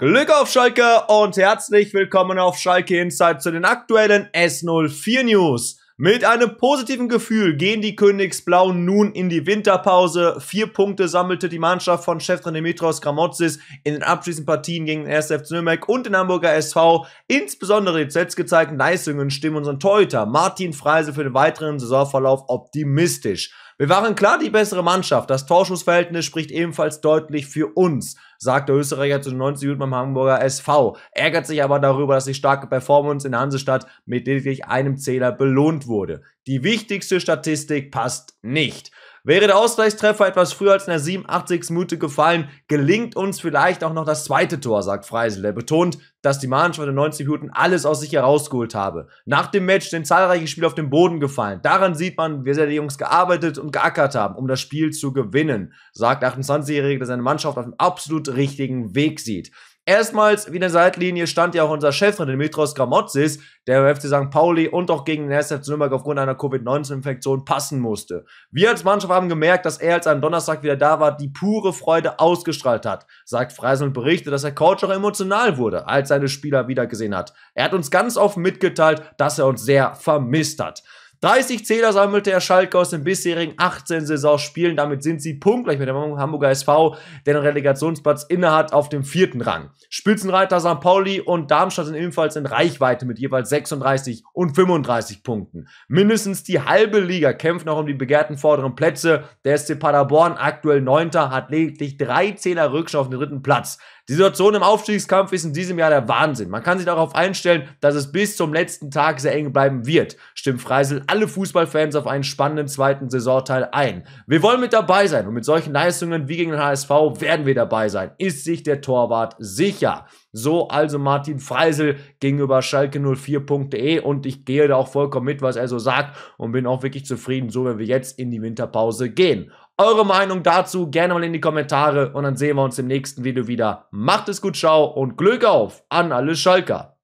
Glück auf Schalke und herzlich willkommen auf Schalke Inside zu den aktuellen S04 News. Mit einem positiven Gefühl gehen die Königsblauen nun in die Winterpause. Vier Punkte sammelte die Mannschaft von Cheftrainer Dimitros Gramotzis in den abschließenden Partien gegen den 1. FC Nürnberg und den Hamburger SV. Insbesondere die zuletzt gezeigten Leistungen stimmen unseren Torhüter Martin Freise für den weiteren Saisonverlauf optimistisch. Wir waren klar die bessere Mannschaft. Das Torschussverhältnis spricht ebenfalls deutlich für uns, sagt der Österreicher zu 90 Minuten beim Hamburger SV. Ärgert sich aber darüber, dass die starke Performance in Hansestadt mit lediglich einem Zähler belohnt wurde. Die wichtigste Statistik passt nicht. Wäre der Ausgleichstreffer etwas früher als in der 87. Minute gefallen, gelingt uns vielleicht auch noch das zweite Tor, sagt Freisel. Der betont, dass die Mannschaft in den 90 Minuten alles aus sich herausgeholt habe. Nach dem Match sind zahlreiche Spiele auf den Boden gefallen. Daran sieht man, wie sehr die Jungs gearbeitet und geackert haben, um das Spiel zu gewinnen, sagt der 28-Jährige, der seine Mannschaft auf dem absolut richtigen Weg sieht. Erstmals wie eine Seitlinie stand ja auch unser Chef den Mitros Gramotzis, der beim FC St. Pauli und auch gegen den 1. FC Nürnberg aufgrund einer Covid-19-Infektion passen musste. Wir als Mannschaft haben gemerkt, dass er als er am Donnerstag wieder da war, die pure Freude ausgestrahlt hat, sagt Freisen und berichtet, dass der Coach auch emotional wurde, als seine Spieler wiedergesehen hat. Er hat uns ganz offen mitgeteilt, dass er uns sehr vermisst hat. 30 Zähler sammelte er Schalke aus den bisherigen 18 Saisonspielen. Damit sind sie punktgleich mit dem Hamburger SV, der den Relegationsplatz innehat, auf dem vierten Rang. Spitzenreiter St. Pauli und Darmstadt sind ebenfalls in Reichweite mit jeweils 36 und 35 Punkten. Mindestens die halbe Liga kämpft noch um die begehrten vorderen Plätze. Der SC Paderborn, aktuell Neunter, hat lediglich drei Zähler Rückschau auf den dritten Platz. Die Situation im Aufstiegskampf ist in diesem Jahr der Wahnsinn. Man kann sich darauf einstellen, dass es bis zum letzten Tag sehr eng bleiben wird. Stimmt Freisel alle Fußballfans auf einen spannenden zweiten Saisonteil ein. Wir wollen mit dabei sein und mit solchen Leistungen wie gegen den HSV werden wir dabei sein. Ist sich der Torwart sicher. So also Martin Freisel gegenüber Schalke04.de und ich gehe da auch vollkommen mit, was er so sagt und bin auch wirklich zufrieden, so wenn wir jetzt in die Winterpause gehen. Eure Meinung dazu gerne mal in die Kommentare und dann sehen wir uns im nächsten Video wieder. Macht es gut, ciao und Glück auf an alle Schalker.